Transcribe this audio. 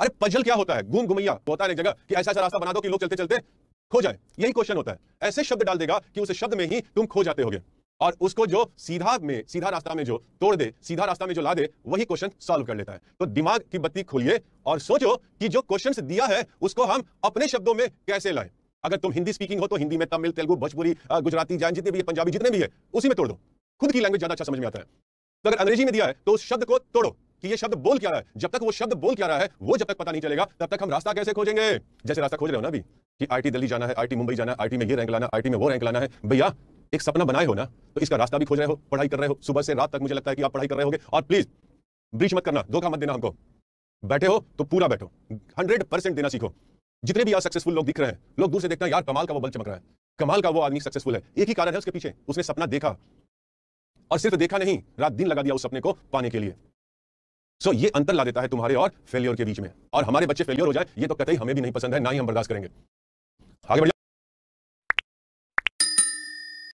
अरे पजल क्या होता है घूम घुमैया होता है एक जगह कि ऐसा ऐसा रास्ता बना दो कि लोग चलते चलते खो जाए यही क्वेश्चन होता है ऐसे शब्द डाल देगा कि उस शब्द में ही तुम खो जाते होगे और उसको जो सीधा में सीधा रास्ता में जो तोड़ दे सीधा रास्ता में जो ला दे वही क्वेश्चन सॉल्व कर लेता है तो दिमाग की बत्ती खोलिए और सोचो कि जो क्वेश्चन दिया है उसको हम अपने शब्दों में कैसे लाए अगर तुम हिंदी स्पीकिंग हो तो हिंदी में तमिल तेलुगु भोजपुरी गुजराती जैन जितने भी है पंजाबी जितने भी है उसी में तोड़ दो खुद की लैंग्वेज ज्यादा अच्छा समझ में आता है तो अगर अंग्रेजी में दिया है तो उस शब्द को तोड़ो कि ये शब्द बोल क्या रहा है जब तक वो शब्द बोल क्या रहा है वो जब तक पता नहीं चलेगा तब तक हम रास्ता कैसे खोजेंगे जैसे रास्ता खोज रहे हो ना अभी कि आईटी दिल्ली जाना है आईटी मुंबई जाना है आईटी में ये रैंक लाना आईटी में वो रैंक लाना है भैया एक सपना बनाए हो ना तो इसका रास्ता भी खोज रहे हो पढ़ाई कर रहे हो सुबह से रात तक मुझे लगता है कि आप पढ़ाई कर रहे हो और प्लीज ब्रीच मत करना धोखा मत देना हमको बैठे हो तो पूरा बैठो हंड्रेड परसेंट देना सीखो जितने भी आज सक्सेसफुल लोग दिख रहे हैं लोग दूर से देखते हैं यार कमाल का वो बल चमक रहा है कमाल का वो आदमी सक्सेसफुल है एक ही कारण है उसके पीछे उसने सपना देखा और सिर्फ देखा नहीं रात दिन लगा दिया उस सपने को पाने के लिए सो ये अंतर ला देता है तुम्हारे और फेलियर के बीच में और हमारे बच्चे फेलियर हो जाए ये तो कतई हमें भी नहीं पसंद है ना ही हम बर्दाश्त करेंगे आगे बढ़िया